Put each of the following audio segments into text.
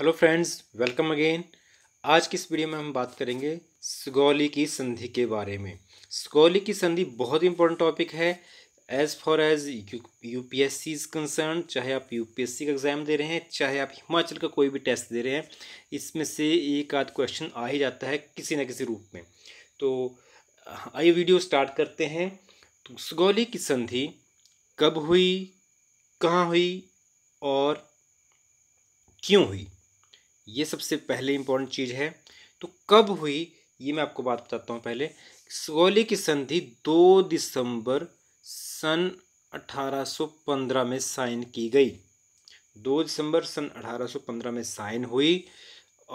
hello friends welcome again आज की इस वीडियो में हम बात करेंगे सुगौली की संधि के बारे में सुगौली की संधि बहुत इंपॉर्टेंट टॉपिक है as far as U P S C is concerned चाहे आप यू पी एस सी का एग्ज़ाम दे रहे हैं चाहे आप हिमाचल का कोई भी टेस्ट दे रहे हैं इसमें से एक आध क्वेश्चन आ ही जाता है किसी न किसी रूप में तो आइए वीडियो स्टार्ट करते हैं तो सुगौली की संधि कब हुई कहाँ हुई और क्यों हुई ये सबसे पहले इम्पोर्टेंट चीज़ है तो कब हुई ये मैं आपको बात बताता हूँ पहले सोले की संधि दो दिसंबर सन 1815 में साइन की गई दो दिसंबर सन 1815 में साइन हुई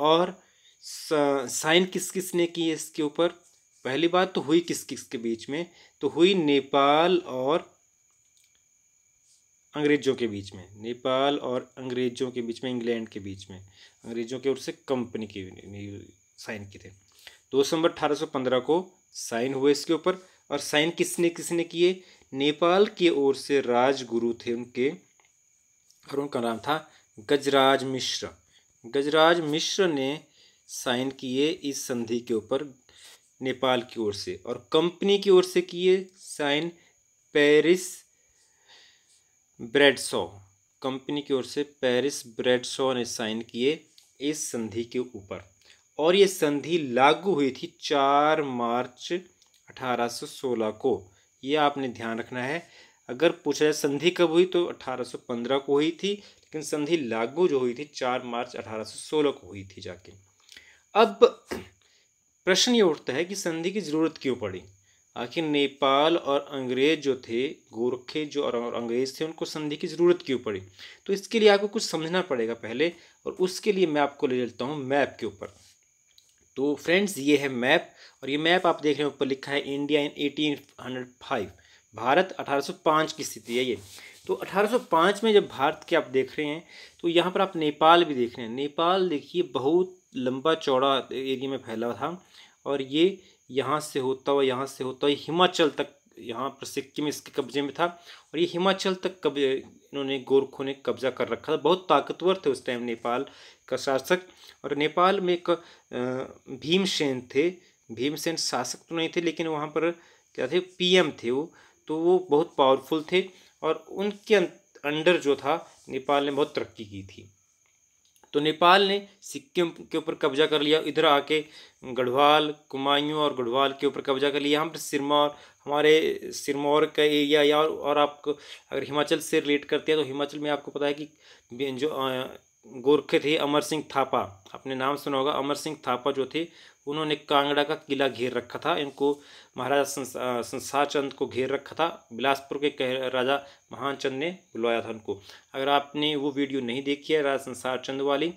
और साइन किस किस ने की है इसके ऊपर पहली बात तो हुई किस किस के बीच में तो हुई नेपाल और अंग्रेज़ों के बीच में नेपाल और अंग्रेज़ों के बीच में इंग्लैंड के बीच में अंग्रेज़ों की ओर से कंपनी के साइन किए थे दो दिसंबर अठारह को साइन हुए इसके ऊपर और साइन किसने किसने किए नेपाल की ओर से राजगुरु थे उनके और उनका नाम था गजराज मिश्र गजराज मिश्र ने साइन किए इस संधि के ऊपर नेपाल की ओर से और कंपनी की ओर से किए साइन पेरिस ब्रेड कंपनी की ओर से पेरिस ब्रेड ने साइन किए इस संधि के ऊपर और ये संधि लागू हुई थी चार मार्च 1816 को ये आपने ध्यान रखना है अगर पूछा जाए संधि कब हुई तो 1815 को हुई थी लेकिन संधि लागू जो हुई थी चार मार्च 1816 को हुई थी जाके अब प्रश्न ये उठता है कि संधि की ज़रूरत क्यों पड़ी आखिर नेपाल और अंग्रेज जो थे गोरखे जो और अंग्रेज थे उनको संधि की ज़रूरत क्यों पड़ी तो इसके लिए आपको कुछ समझना पड़ेगा पहले और उसके लिए मैं आपको ले चलता हूँ मैप के ऊपर तो फ्रेंड्स ये है मैप और ये मैप आप देख रहे हैं ऊपर लिखा है India in eighteen hundred five Bharat अठारह की स्थिति है ये तो 1805 में जब भारत के आप देख रहे हैं तो यहाँ पर आप नेपाल भी देख रहे हैं नेपाल देखिए बहुत लंबा चौड़ा एरिया में फैला था और ये यहाँ से होता हुआ यहाँ से होता हुआ हिमाचल तक यहाँ पर सिक्किम इसके कब्जे में था और ये हिमाचल तक कब्जे इन्होंने गोरखों ने कब्जा कर रखा था बहुत ताकतवर थे उस टाइम नेपाल का शासक और नेपाल में एक भीमसेन थे भीमसेन शासक तो नहीं थे लेकिन वहाँ पर क्या थे पीएम थे वो तो वो बहुत पावरफुल थे और उनके अंडर जो था नेपाल ने बहुत तरक्की की थी तो नेपाल ने सिक्किम के ऊपर कब्जा कर लिया इधर आके गढ़वाल कुमायूं और गढ़वाल के ऊपर कब्जा कर लिया हम सिरमौर हमारे सिरमौर का एरिया या और आपको अगर हिमाचल से रिलेट करते हैं तो हिमाचल में आपको पता है कि जो गोरखे थे अमर सिंह थापा अपने नाम सुना होगा अमर सिंह थापा जो थे उन्होंने कांगड़ा का किला घेर रखा था इनको महाराजा संसा, संसार चंद को घेर रखा था बिलासपुर के कह राजा महान चंद ने बुलवाया था उनको अगर आपने वो वीडियो नहीं देखी है राजा संसार चंद वाली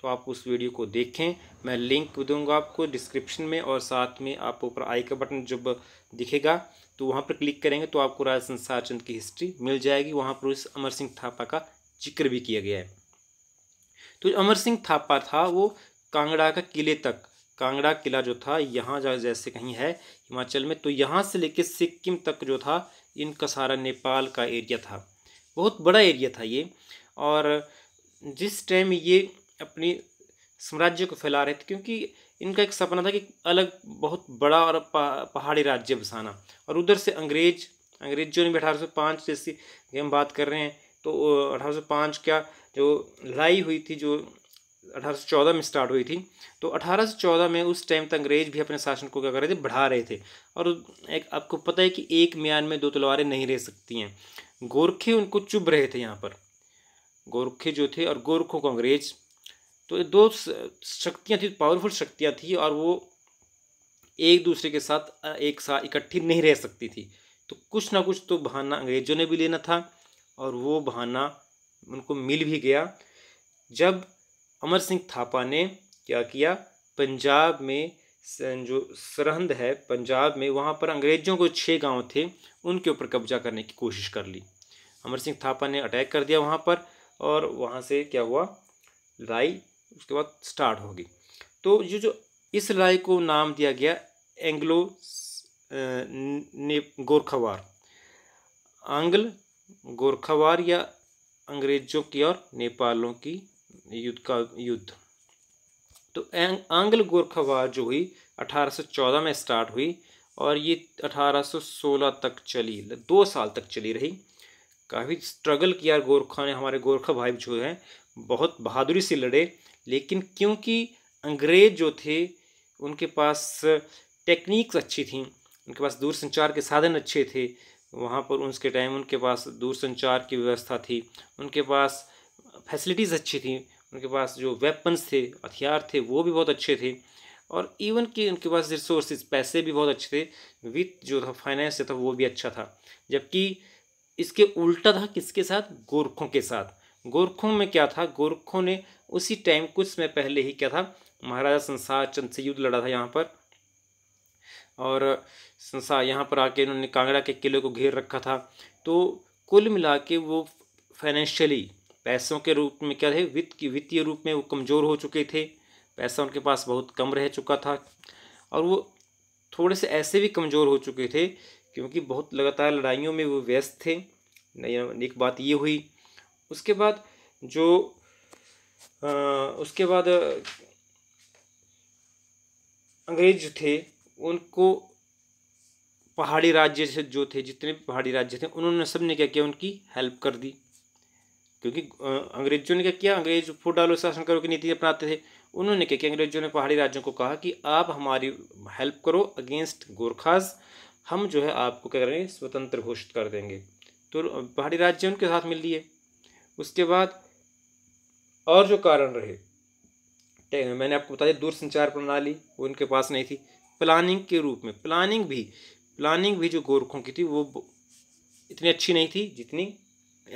तो आप उस वीडियो को देखें मैं लिंक दूंगा आपको डिस्क्रिप्शन में और साथ में आप ऊपर आई का बटन जब दिखेगा तो वहाँ पर क्लिक करेंगे तो आपको राजा संसार चंद की हिस्ट्री मिल जाएगी वहाँ पर उस अमर सिंह थापा का जिक्र भी किया गया है तो अमर सिंह थापा था वो कांगड़ा का किले तक कांगड़ा किला जो था यहाँ जैसे कहीं है हिमाचल में तो यहाँ से लेकर सिक्किम तक जो था इनका सारा नेपाल का एरिया था बहुत बड़ा एरिया था ये और जिस टाइम ये अपनी साम्राज्य को फैला रहे थे क्योंकि इनका एक सपना था कि अलग बहुत बड़ा और पहाड़ी राज्य बसाना और उधर से अंग्रेज अंग्रेजों ने भी अठारह जैसी हम बात कर रहे हैं तो अठारह क्या जो लड़ाई हुई थी जो 1814 में स्टार्ट हुई थी तो 1814 में उस टाइम तक अंग्रेज भी अपने शासन को क्या कर रहे थे बढ़ा रहे थे और एक आपको पता है कि एक म्यान में दो तलवारें नहीं रह सकती हैं गोरखे उनको चुभ रहे थे यहाँ पर गोरखे जो थे और गोरखों को अंग्रेज तो दो शक्तियाँ थी पावरफुल शक्तियाँ थी और वो एक दूसरे के साथ एक साथ इकट्ठी नहीं रह सकती थी तो कुछ ना कुछ तो बहाना अंग्रेजों ने भी लेना था और वो बहाना उनको मिल भी गया जब अमर सिंह थापा ने क्या किया पंजाब में जो सरहंद है पंजाब में वहाँ पर अंग्रेज़ों को छः गांव थे उनके ऊपर कब्जा करने की कोशिश कर ली अमर सिंह थापा ने अटैक कर दिया वहाँ पर और वहाँ से क्या हुआ लड़ाई उसके बाद स्टार्ट होगी तो ये जो इस लड़ाई को नाम दिया गया एंग्लो ने गोरखावार आंग्ल गोरखावार या अंग्रेजों की और नेपालों की युद्ध का युद्ध तो आंग्ल गोरखावार जो हुई 1814 में स्टार्ट हुई और ये 1816 तक चली दो साल तक चली रही काफ़ी स्ट्रगल किया गोरखा ने हमारे गोरखा भाई जो हैं बहुत बहादुरी से लड़े लेकिन क्योंकि अंग्रेज जो थे उनके पास टेक्निक्स अच्छी थी उनके पास दूरसंचार के साधन अच्छे थे वहाँ पर उसके टाइम उनके पास दूरसंचार की व्यवस्था थी उनके पास फैसिलिटीज़ अच्छी थी उनके पास जो वेपन्स थे हथियार थे वो भी बहुत अच्छे थे और इवन कि उनके पास रिसोर्सेज पैसे भी बहुत अच्छे थे विथ जो था फाइनेंस था वो भी अच्छा था जबकि इसके उल्टा था किसके साथ गोरखों के साथ गोरखों में क्या था गोरखों ने उसी टाइम कुछ समय पहले ही क्या था महाराजा संसार चंद से युद्ध लड़ा था यहाँ पर और संसा यहाँ पर आके इन्होंने कांगड़ा के किले को घेर रखा था तो कुल मिला के वो फाइनेंशियली पैसों के रूप में क्या थे वित्त की वित्तीय रूप में वो कमज़ोर हो चुके थे पैसा उनके पास बहुत कम रह चुका था और वो थोड़े से ऐसे भी कमज़ोर हो चुके थे क्योंकि बहुत लगातार लड़ाइयों में वो व्यस्त थे एक बात ये हुई उसके बाद जो आ, उसके बाद अंग्रेज थे उनको पहाड़ी राज्य से जो थे जितने भी पहाड़ी राज्य थे उन्होंने सब ने क्या किया उनकी हेल्प कर दी क्योंकि अंग्रेजों ने क्या किया अंग्रेज फूड डालो शासन करो की नीति अपनाते थे उन्होंने क्या किया अंग्रेजों ने पहाड़ी राज्यों को कहा कि आप हमारी हेल्प करो अगेंस्ट गोरखाज हम जो है आपको क्या करेंगे स्वतंत्र घोषित कर देंगे तो पहाड़ी राज्य उनके साथ मिल लिए उसके बाद और जो कारण रहे मैंने आपको बता दिया दूरसंचार प्रणाली उनके पास नहीं थी प्लानिंग के रूप में प्लानिंग भी प्लानिंग भी जो गोरखों की थी वो इतनी अच्छी नहीं थी जितनी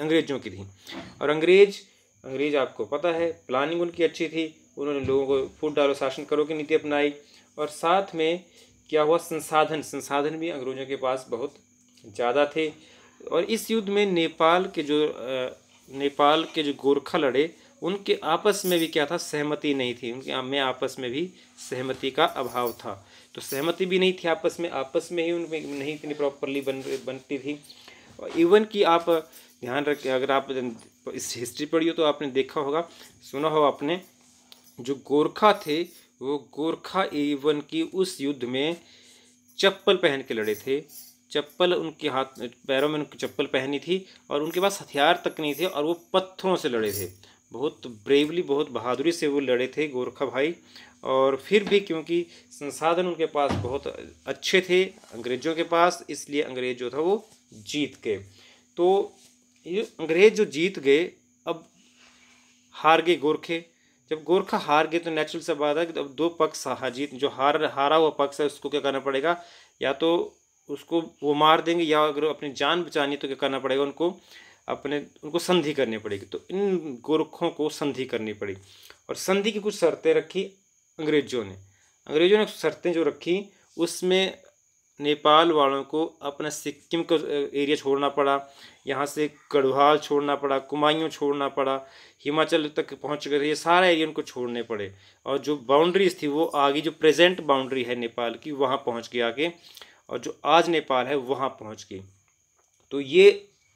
अंग्रेजों की थी और अंग्रेज अंग्रेज आपको पता है प्लानिंग उनकी अच्छी थी उन्होंने लोगों को फूट डालो शासन करो की नीति अपनाई और साथ में क्या हुआ संसाधन संसाधन भी अंग्रेजों के पास बहुत ज़्यादा थे और इस युद्ध में नेपाल के जो नेपाल के जो गोरखा लड़े उनके आपस में भी क्या था सहमति नहीं थी उनके में आपस में भी सहमति का अभाव था तो सहमति भी नहीं थी आपस में आपस में ही उनमें नहीं इतनी प्रॉपरली बन बनती थी इवन कि आप ध्यान रख अगर आप इस हिस्ट्री पढ़ी हो तो आपने देखा होगा सुना हो आपने जो गोरखा थे वो गोरखा इवन की उस युद्ध में चप्पल पहन के लड़े थे चप्पल उनके हाथ पैरों में उनकी चप्पल पहनी थी और उनके पास हथियार तक नहीं थे और वो पत्थरों से लड़े थे बहुत ब्रेवली बहुत बहादुरी से वो लड़े थे गोरखा भाई और फिर भी क्योंकि संसाधन उनके पास बहुत अच्छे थे अंग्रेज़ों के पास इसलिए अंग्रेज जो था वो जीत गए तो ये अंग्रेज जो जीत गए अब हार गए गोरखे जब गोरखा हार गए तो नेचुरल से बात है कि अब दो पक्ष जीत जो हार हारा हुआ पक्ष है उसको क्या करना पड़ेगा या तो उसको वो मार देंगे या अगर अपनी जान बचानी तो क्या करना पड़ेगा उनको अपने उनको संधि करनी पड़ेगी तो इन गोरखों को संधि करनी पड़ी और संधि की कुछ शर्तें रखी अंग्रेज़ों ने अंग्रेज़ों ने शर्तें जो रखी उसमें नेपाल वालों को अपना सिक्किम का एरिया छोड़ना पड़ा यहाँ से गढ़वाल छोड़ना पड़ा कुमायूं छोड़ना पड़ा हिमाचल तक पहुँच गए ये सारा एरिया उनको छोड़ने पड़े और जो बाउंड्रीज थी वो आगे जो प्रेजेंट बाउंड्री है नेपाल की वहाँ पहुँच गई आगे और जो आज नेपाल है वहाँ पहुँच गई तो ये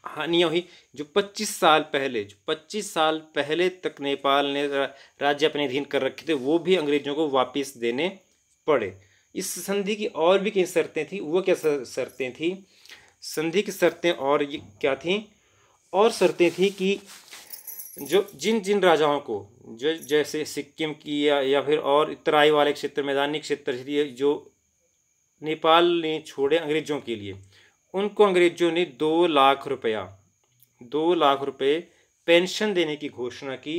हानियाँ हुई जो 25 साल पहले जो 25 साल पहले तक नेपाल ने राज्य अपने अधीन कर रखे थे वो भी अंग्रेजों को वापस देने पड़े इस संधि की और भी कई शर्तें थी वो क्या शर्तें थी संधि की शर्तें और ये क्या थी और शर्तें थी कि जो जिन जिन राजाओं को जो जैसे सिक्किम की या, या फिर और तराई वाले क्षेत्र मैदानी क्षेत्र जो नेपाल ने छोड़े अंग्रेजों के लिए उनको अंग्रेजों ने दो लाख रुपया दो लाख रुपए पेंशन देने की घोषणा की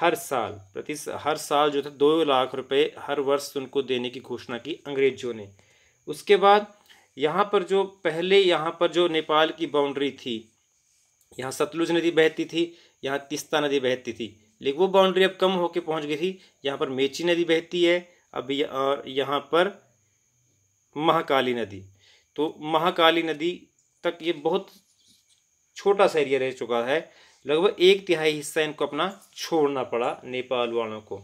हर साल प्रति हर साल जो था दो लाख रुपए हर वर्ष उनको देने की घोषणा की अंग्रेजों ने उसके बाद यहाँ पर जो पहले यहाँ पर जो नेपाल की बाउंड्री थी यहाँ सतलुज नदी बहती थी यहाँ तिस्ता नदी बहती थी लेकिन वो बाउंड्री अब कम होकर पहुँच गई थी यहाँ पर मेची नदी बहती है अब यहाँ पर महाकाली नदी तो महाकाली नदी तक ये बहुत छोटा सा एरिया रह चुका है लगभग एक तिहाई हिस्सा इनको अपना छोड़ना पड़ा नेपाल वालों को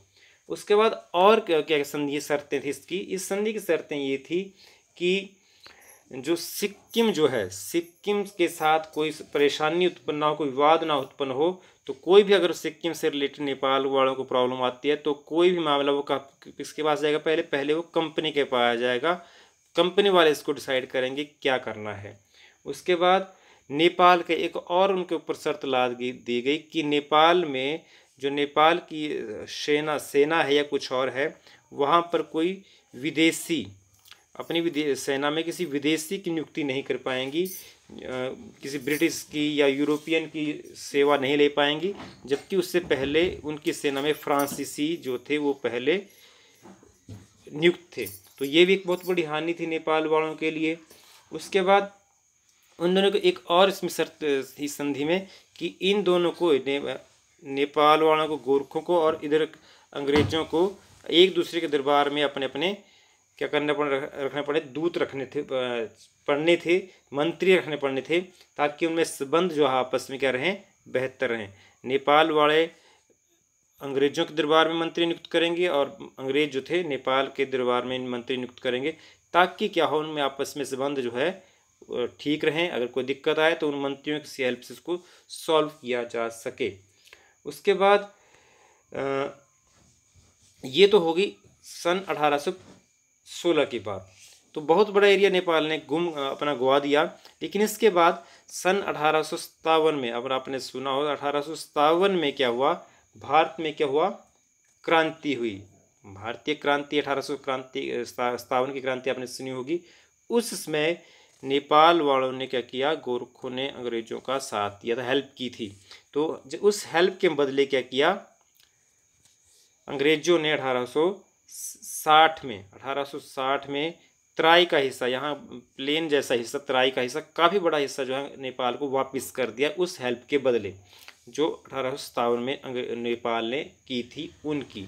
उसके बाद और क्या क्या संधि शर्तें थी इसकी इस संधि की शर्तें ये थी कि जो सिक्किम जो है सिक्किम के साथ कोई परेशानी उत्पन्न ना हो कोई विवाद ना उत्पन्न हो तो कोई भी अगर सिक्किम से रिलेटेड नेपाल वालों को प्रॉब्लम आती है तो कोई भी मामला वो किसके पास जाएगा पहले पहले वो कंपनी के पास आ जाएगा कंपनी वाले इसको डिसाइड करेंगे क्या करना है उसके बाद नेपाल के एक और उनके ऊपर शर्त लाद दी गई कि नेपाल में जो नेपाल की सेना सेना है या कुछ और है वहाँ पर कोई विदेशी अपनी विदेश सेना में किसी विदेशी की नियुक्ति नहीं कर पाएंगी किसी ब्रिटिश की या यूरोपियन की सेवा नहीं ले पाएंगी जबकि उससे पहले उनकी सेना में फ्रांसीसी जो थे वो पहले नियुक्त थे तो ये भी एक बहुत बड़ी हानि थी नेपाल वालों के लिए उसके बाद उन दोनों को एक और इसमें शर्त थी संधि में कि इन दोनों को ने, नेपाल वालों को गोरखों को और इधर अंग्रेजों को एक दूसरे के दरबार में अपने अपने क्या करना पड़ रखने पड़े दूत रखने थे पढ़ने थे मंत्री रखने पड़ने थे ताकि उनमें संबंध जो है आपस में क्या रहें बेहतर रहें नेपाल वाले अंग्रेजों के दरबार में मंत्री नियुक्त करेंगे और अंग्रेज जो थे नेपाल के दरबार में मंत्री नियुक्त करेंगे ताकि क्या हो उनमें आपस में संबंध जो है ठीक रहें अगर कोई दिक्कत आए तो उन मंत्रियों की हेल्प से उसको सॉल्व किया जा सके उसके बाद ये तो होगी सन अठारह सोलह के बाद तो बहुत बड़ा एरिया नेपाल ने गुम अपना गुआ दिया लेकिन इसके बाद सन अठारह में अगर आपने सुना हो अठारह में क्या हुआ भारत में क्या हुआ क्रांति हुई भारतीय क्रांति अठारह सौ क्रांति सतावन की क्रांति आपने सुनी होगी उस समय नेपाल वालों ने क्या किया गोरखों ने अंग्रेजों का साथ दिया था तो हेल्प की थी तो उस हेल्प के बदले क्या किया अंग्रेजों ने 1860 में 1860 में तराई का हिस्सा यहाँ प्लेन जैसा हिस्सा तराई का हिस्सा काफ़ी बड़ा हिस्सा जो है नेपाल को वापस कर दिया उस हेल्प के बदले जो अठारह में नेपाल ने की थी उनकी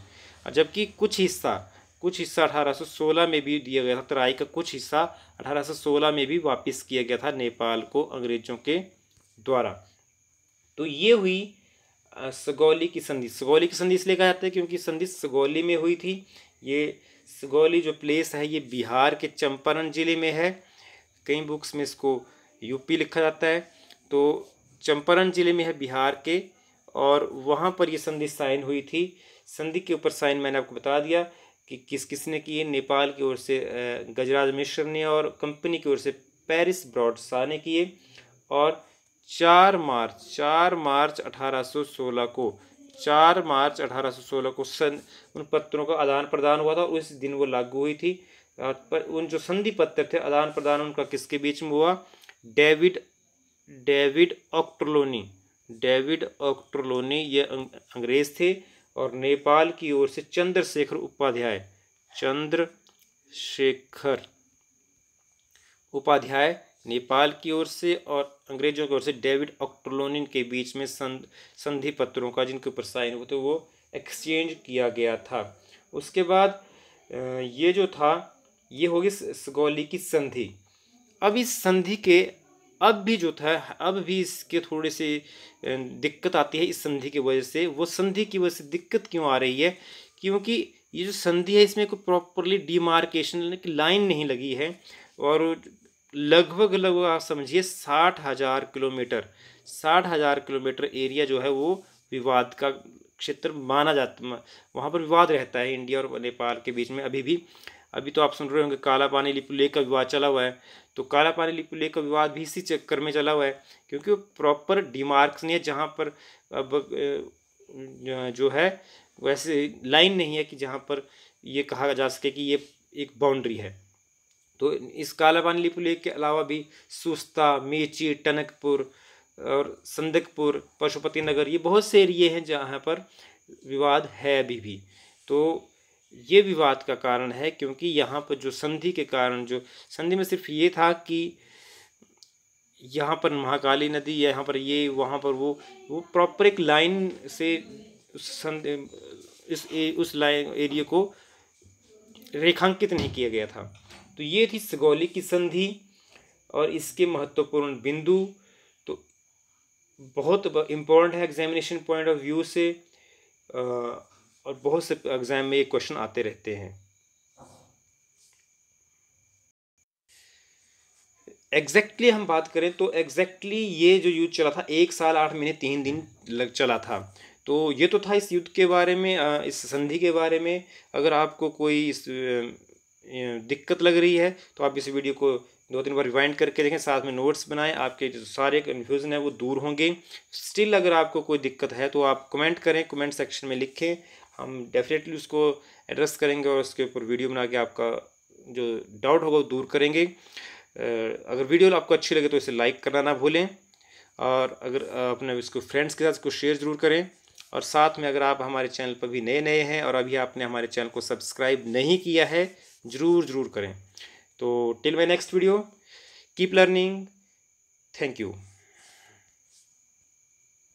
जबकि कुछ हिस्सा कुछ हिस्सा 1816 में भी दिया गया था तराई तो का कुछ हिस्सा 1816 में भी वापस किया गया था नेपाल को अंग्रेजों के द्वारा तो ये हुई सगौली की संधि सगौली की संधि इसलिए कहा जाता है क्योंकि संधि सगौली में हुई थी ये सगौली जो प्लेस है ये बिहार के चंपारण जिले में है कई बुक्स में इसको यूपी लिखा जाता है तो चंपारण जिले में है बिहार के और वहाँ पर ये संधि साइन हुई थी संधि के ऊपर साइन मैंने आपको बता दिया कि किस किसने किए नेपाल की ओर से गजराज मिश्र ने और कंपनी की ओर से पेरिस ब्रॉड शाह ने किए और चार मार्च चार मार्च 1816 को चार मार्च 1816 को सन उन पत्रों का आदान प्रदान हुआ था उस दिन वो लागू हुई थी पर उन जो संधि पत्र थे आदान प्रदान उनका किसके बीच में हुआ David David Ochterlony David Ochterlony ये अं-, अंग्रेज थे और नेपाल की ओर से चंद्रशेखर उपाध्याय चंद्रशेखर उपाध्याय नेपाल की ओर से और अंग्रेजों की ओर से डेविड ऑक्ट्रोलोनी के बीच में संधि पत्रों का जिनके ऊपर साइन हुए तो वो एक्सचेंज किया गया था उसके बाद ये जो था ये होगी सगौली की संधि अब इस संधि के अब भी जो था अब भी इसके थोड़े से दिक्कत आती है इस संधि की वजह से वो संधि की वजह से दिक्कत क्यों आ रही है क्योंकि ये जो संधि है इसमें कोई प्रॉपरली डिमार्केशन की लाइन नहीं लगी है और लगभग लगभग आप समझिए साठ हज़ार किलोमीटर साठ हज़ार किलोमीटर एरिया जो है वो विवाद का क्षेत्र माना जाता वहाँ पर विवाद रहता है इंडिया और नेपाल के बीच में अभी भी अभी तो आप सुन रहे होंगे काला पानी लिपू लेक का विवाद चला हुआ है तो काला पानी लिपू लेक का विवाद भी इसी चक्कर में चला हुआ है क्योंकि वो प्रॉपर डिमार्क्स नहीं है जहाँ पर अब जो है वैसे लाइन नहीं है कि जहाँ पर ये कहा जा सके कि ये एक बाउंड्री है तो इस काला पानी लिपू लेक के अलावा भी सुस्ता मेची टनकपुर और संदकपुर पशुपति नगर ये बहुत से एरिए हैं जहाँ पर विवाद है अभी भी तो ये विवाद का कारण है क्योंकि यहाँ पर जो संधि के कारण जो संधि में सिर्फ ये था कि यहाँ पर महाकाली नदी या यहाँ पर ये वहाँ पर वो वो प्रॉपर एक लाइन से इस ए, उस लाइन एरिया को रेखांकित नहीं किया गया था तो ये थी सगौली की संधि और इसके महत्वपूर्ण बिंदु तो बहुत इम्पोर्टेंट है एग्जामिनेशन पॉइंट ऑफ व्यू से आ, और बहुत से एग्ज़ाम में ये क्वेश्चन आते रहते हैं एग्जैक्टली exactly हम बात करें तो एग्जैक्टली exactly ये जो युद्ध चला था एक साल आठ महीने तीन दिन लग चला था तो ये तो था इस युद्ध के बारे में इस संधि के बारे में अगर आपको कोई इस दिक्कत लग रही है तो आप इस वीडियो को दो तीन बार रिवाइंड करके देखें साथ में नोट्स बनाएं आपके जो सारे कन्फ्यूज़न है वो दूर होंगे स्टिल अगर आपको कोई दिक्कत है तो आप कमेंट करें कमेंट सेक्शन में लिखें हम डेफिनेटली उसको एड्रेस करेंगे और उसके ऊपर वीडियो बना के आपका जो डाउट होगा वो दूर करेंगे अगर वीडियो आपको अच्छी लगे तो इसे लाइक करना ना भूलें और अगर अपने इसको फ्रेंड्स के साथ इसको शेयर ज़रूर करें और साथ में अगर आप हमारे चैनल पर भी नए नए हैं और अभी आपने हमारे चैनल को सब्सक्राइब नहीं किया है ज़रूर ज़रूर करें तो till my next video keep learning thank you